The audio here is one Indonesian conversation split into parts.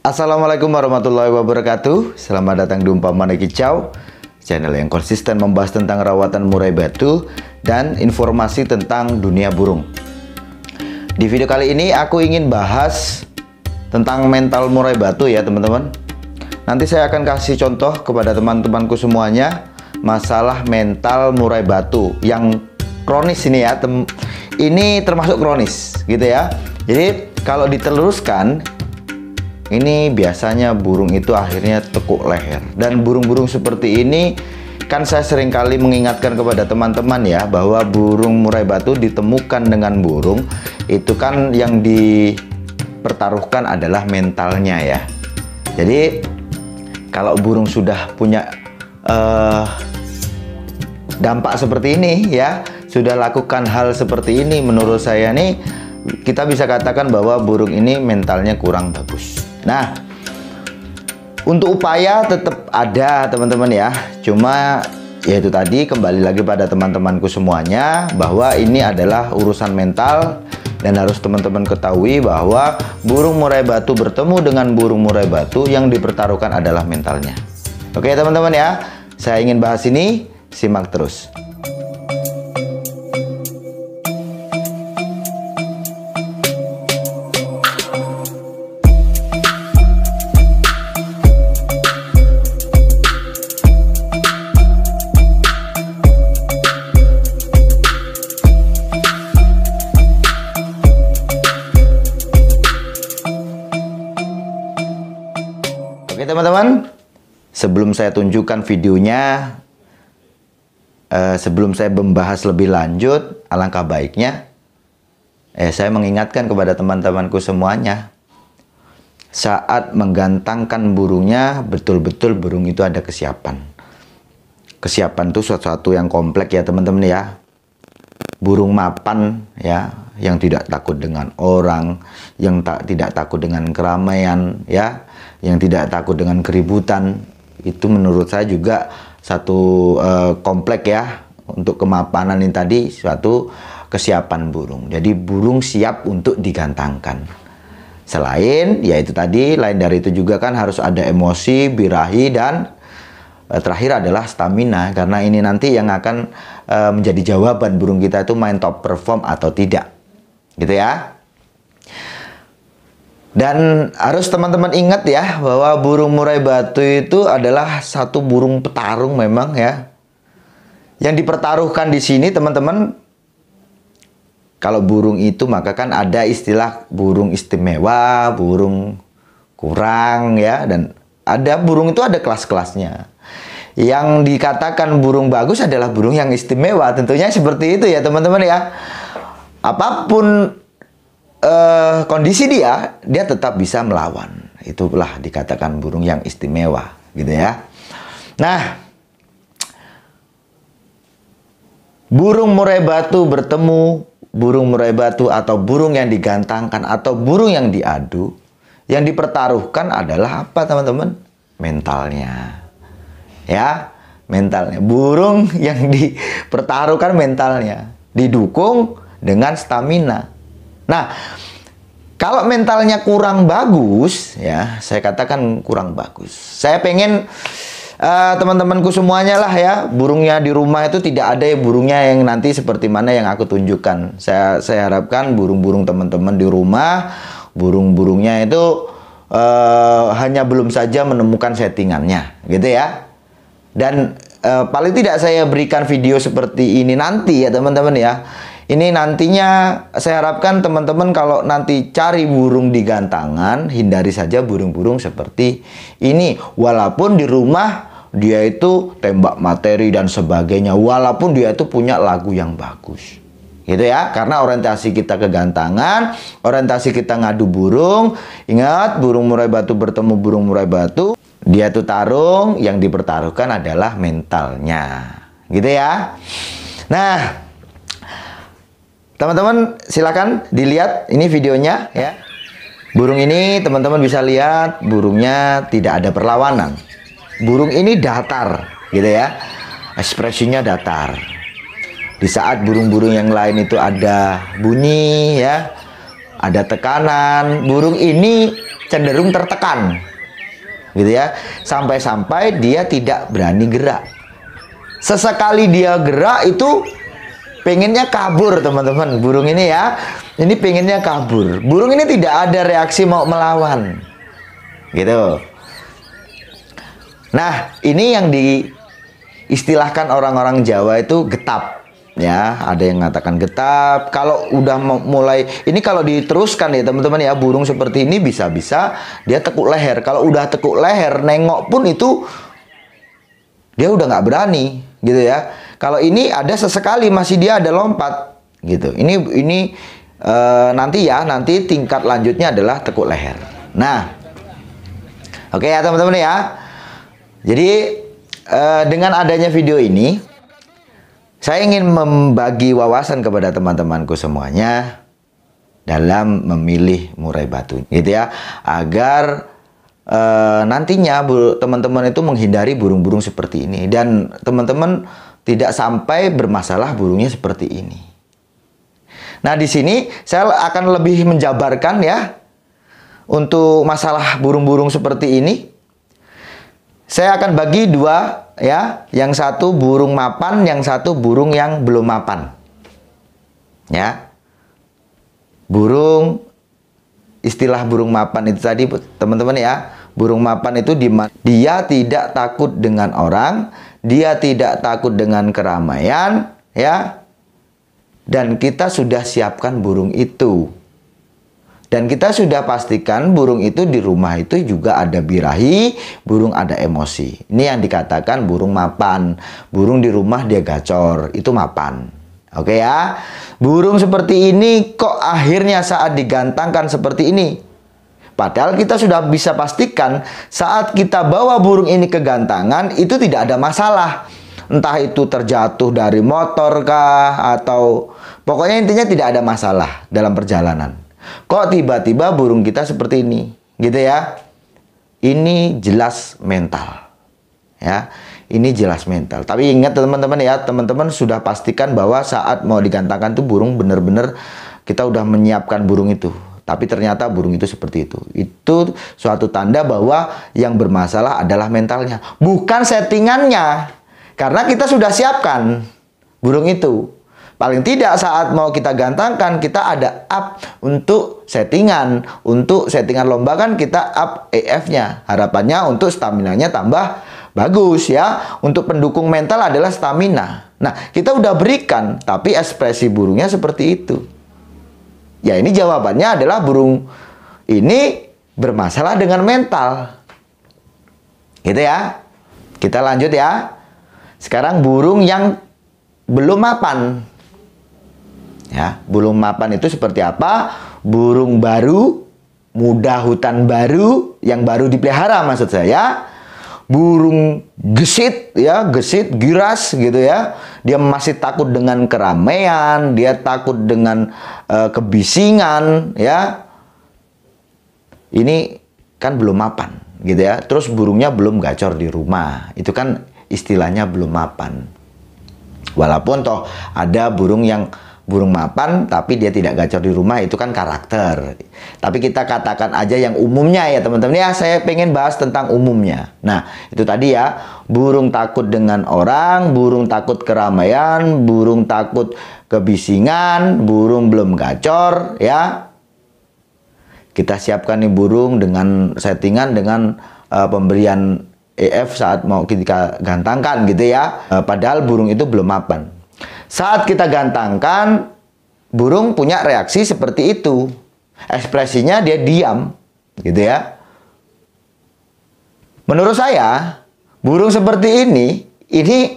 Assalamualaikum warahmatullahi wabarakatuh Selamat datang di Umpamana Kicau Channel yang konsisten membahas tentang rawatan murai batu Dan informasi tentang dunia burung Di video kali ini aku ingin bahas Tentang mental murai batu ya teman-teman Nanti saya akan kasih contoh kepada teman-temanku semuanya Masalah mental murai batu Yang kronis ini ya Ini termasuk kronis gitu ya Jadi kalau diteruskan ini biasanya burung itu akhirnya tekuk leher. Dan burung-burung seperti ini kan saya sering kali mengingatkan kepada teman-teman ya bahwa burung murai batu ditemukan dengan burung itu kan yang dipertaruhkan adalah mentalnya ya. Jadi kalau burung sudah punya uh, dampak seperti ini ya, sudah lakukan hal seperti ini menurut saya nih kita bisa katakan bahwa burung ini mentalnya kurang bagus. Nah, untuk upaya tetap ada teman-teman ya. Cuma yaitu tadi kembali lagi pada teman-temanku semuanya bahwa ini adalah urusan mental dan harus teman-teman ketahui bahwa burung murai batu bertemu dengan burung murai batu yang dipertaruhkan adalah mentalnya. Oke teman-teman ya, saya ingin bahas ini, simak terus. teman-teman? Sebelum saya tunjukkan videonya, eh, sebelum saya membahas lebih lanjut, alangkah baiknya eh, saya mengingatkan kepada teman-temanku semuanya, saat menggantangkan burungnya, betul-betul burung itu ada kesiapan. Kesiapan itu sesuatu yang kompleks ya teman-teman ya burung mapan ya yang tidak takut dengan orang, yang tak tidak takut dengan keramaian ya, yang tidak takut dengan keributan. Itu menurut saya juga satu uh, komplek ya untuk kemapanan ini tadi suatu kesiapan burung. Jadi burung siap untuk digantangkan. Selain yaitu tadi lain dari itu juga kan harus ada emosi, birahi dan Eh, terakhir adalah stamina karena ini nanti yang akan e, menjadi jawaban burung kita itu main top perform atau tidak. Gitu ya. Dan harus teman-teman ingat ya bahwa burung murai batu itu adalah satu burung petarung memang ya. Yang dipertaruhkan di sini teman-teman kalau burung itu maka kan ada istilah burung istimewa, burung kurang ya dan ada burung itu ada kelas-kelasnya. Yang dikatakan burung bagus adalah burung yang istimewa. Tentunya seperti itu ya teman-teman ya. Apapun uh, kondisi dia, dia tetap bisa melawan. Itulah dikatakan burung yang istimewa gitu ya. Nah, burung murai batu bertemu burung murai batu atau burung yang digantangkan atau burung yang diadu yang dipertaruhkan adalah apa teman-teman? Mentalnya. Ya, mentalnya. Burung yang dipertaruhkan mentalnya. Didukung dengan stamina. Nah, kalau mentalnya kurang bagus, ya saya katakan kurang bagus. Saya pengen uh, teman-temanku semuanya lah ya burungnya di rumah itu tidak ada ya burungnya yang nanti seperti mana yang aku tunjukkan saya saya harapkan burung-burung teman-teman di rumah burung-burungnya itu uh, hanya belum saja menemukan settingannya gitu ya dan uh, paling tidak saya berikan video seperti ini nanti ya teman-teman ya ini nantinya saya harapkan teman-teman kalau nanti cari burung di gantangan hindari saja burung-burung seperti ini walaupun di rumah dia itu tembak materi dan sebagainya walaupun dia itu punya lagu yang bagus gitu ya karena orientasi kita kegantangan orientasi kita ngadu burung ingat burung murai batu bertemu burung murai batu dia tuh tarung yang dipertaruhkan adalah mentalnya gitu ya nah teman-teman silakan dilihat ini videonya ya burung ini teman-teman bisa lihat burungnya tidak ada perlawanan burung ini datar gitu ya ekspresinya datar di saat burung-burung yang lain itu ada bunyi ya, ada tekanan, burung ini cenderung tertekan. Gitu ya. Sampai-sampai dia tidak berani gerak. Sesekali dia gerak itu pengennya kabur teman-teman burung ini ya ini pengennya kabur burung ini tidak ada reaksi mau melawan gitu nah ini yang diistilahkan orang-orang Jawa itu getap ya ada yang mengatakan getap kalau udah mulai ini kalau diteruskan ya teman-teman ya burung seperti ini bisa-bisa dia tekuk leher kalau udah tekuk leher nengok pun itu dia udah nggak berani gitu ya kalau ini ada sesekali masih dia ada lompat gitu ini ini e, nanti ya nanti tingkat lanjutnya adalah tekuk leher nah oke okay ya teman-teman ya jadi e, dengan adanya video ini saya ingin membagi wawasan kepada teman-temanku semuanya dalam memilih murai batu, gitu ya, agar e, nantinya teman-teman itu menghindari burung-burung seperti ini dan teman-teman tidak sampai bermasalah burungnya seperti ini. Nah, di sini saya akan lebih menjabarkan ya untuk masalah burung-burung seperti ini saya akan bagi dua ya, yang satu burung mapan, yang satu burung yang belum mapan. Ya. Burung istilah burung mapan itu tadi teman-teman ya, burung mapan itu di dia tidak takut dengan orang, dia tidak takut dengan keramaian, ya. Dan kita sudah siapkan burung itu. Dan kita sudah pastikan burung itu di rumah itu juga ada birahi, burung ada emosi. Ini yang dikatakan burung mapan. Burung di rumah dia gacor, itu mapan. Oke ya. Burung seperti ini kok akhirnya saat digantangkan seperti ini? Padahal kita sudah bisa pastikan saat kita bawa burung ini ke gantangan itu tidak ada masalah. Entah itu terjatuh dari motor kah atau pokoknya intinya tidak ada masalah dalam perjalanan. Kok tiba-tiba burung kita seperti ini? Gitu ya. Ini jelas mental. Ya. Ini jelas mental. Tapi ingat teman-teman ya, teman-teman sudah pastikan bahwa saat mau digantangkan tuh burung benar-benar kita udah menyiapkan burung itu. Tapi ternyata burung itu seperti itu. Itu suatu tanda bahwa yang bermasalah adalah mentalnya, bukan settingannya. Karena kita sudah siapkan burung itu. Paling tidak saat mau kita gantangkan kita ada up untuk settingan. Untuk settingan lomba kan kita up af nya Harapannya untuk stamina-nya tambah bagus ya. Untuk pendukung mental adalah stamina. Nah, kita udah berikan tapi ekspresi burungnya seperti itu. Ya, ini jawabannya adalah burung ini bermasalah dengan mental. Gitu ya. Kita lanjut ya. Sekarang burung yang belum mapan. Ya, burung mapan itu seperti apa? Burung baru, muda hutan baru yang baru dipelihara maksud saya. Burung gesit ya, gesit giras gitu ya. Dia masih takut dengan keramaian, dia takut dengan uh, kebisingan ya. Ini kan belum mapan gitu ya. Terus burungnya belum gacor di rumah. Itu kan istilahnya belum mapan. Walaupun toh ada burung yang burung mapan tapi dia tidak gacor di rumah itu kan karakter. Tapi kita katakan aja yang umumnya ya teman-teman. Ya saya pengen bahas tentang umumnya. Nah itu tadi ya burung takut dengan orang, burung takut keramaian, burung takut kebisingan, burung belum gacor ya. Kita siapkan nih burung dengan settingan dengan uh, pemberian EF saat mau kita gantangkan gitu ya. Uh, padahal burung itu belum mapan. Saat kita gantangkan, burung punya reaksi seperti itu. Ekspresinya dia diam, gitu ya. Menurut saya, burung seperti ini, ini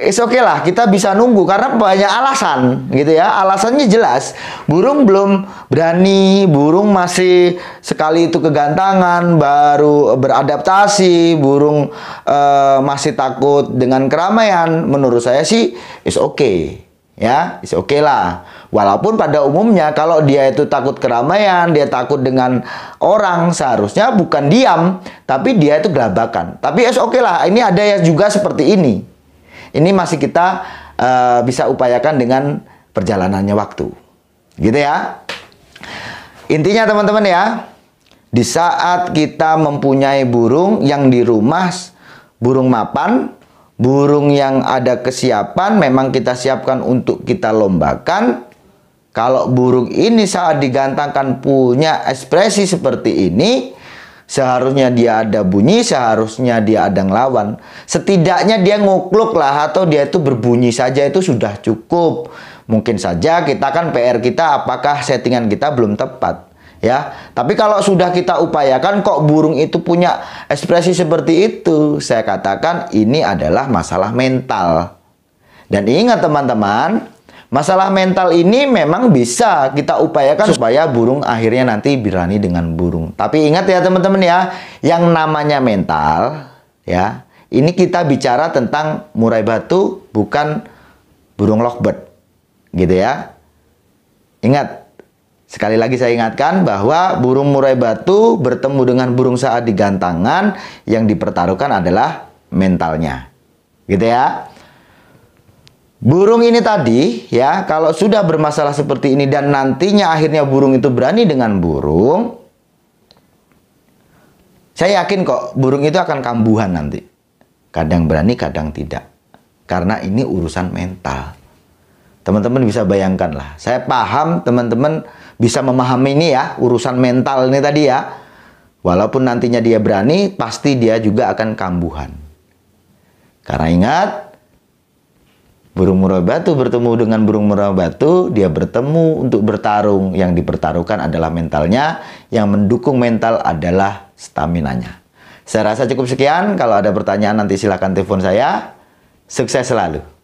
It's okay lah, kita bisa nunggu karena banyak alasan gitu ya. Alasannya jelas, burung belum berani, burung masih sekali itu kegantangan, baru beradaptasi, burung uh, masih takut dengan keramaian. Menurut saya sih, it's okay ya is oke okay lah walaupun pada umumnya kalau dia itu takut keramaian dia takut dengan orang seharusnya bukan diam tapi dia itu gelabakan tapi is oke okay lah ini ada yang juga seperti ini ini masih kita uh, bisa upayakan dengan perjalanannya waktu. Gitu ya. Intinya teman-teman ya, di saat kita mempunyai burung yang di rumah burung mapan, burung yang ada kesiapan memang kita siapkan untuk kita lombakan. Kalau burung ini saat digantangkan punya ekspresi seperti ini, Seharusnya dia ada bunyi, seharusnya dia ada ngelawan. Setidaknya dia ngukluk lah atau dia itu berbunyi saja itu sudah cukup. Mungkin saja kita kan PR kita apakah settingan kita belum tepat. Ya, tapi kalau sudah kita upayakan kok burung itu punya ekspresi seperti itu, saya katakan ini adalah masalah mental. Dan ingat teman-teman, Masalah mental ini memang bisa kita upayakan supaya burung akhirnya nanti berani dengan burung. Tapi ingat ya teman-teman ya, yang namanya mental ya, ini kita bicara tentang murai batu bukan burung lovebird. Gitu ya. Ingat, sekali lagi saya ingatkan bahwa burung murai batu bertemu dengan burung saat digantangan yang dipertaruhkan adalah mentalnya. Gitu ya. Burung ini tadi ya, kalau sudah bermasalah seperti ini dan nantinya akhirnya burung itu berani dengan burung, saya yakin kok burung itu akan kambuhan nanti. Kadang berani, kadang tidak. Karena ini urusan mental. Teman-teman bisa bayangkan lah. Saya paham teman-teman bisa memahami ini ya, urusan mental ini tadi ya. Walaupun nantinya dia berani, pasti dia juga akan kambuhan. Karena ingat, Burung murau batu bertemu dengan burung murau batu, dia bertemu untuk bertarung. Yang dipertaruhkan adalah mentalnya, yang mendukung mental adalah staminanya. Saya rasa cukup sekian. Kalau ada pertanyaan nanti silakan telepon saya. Sukses selalu.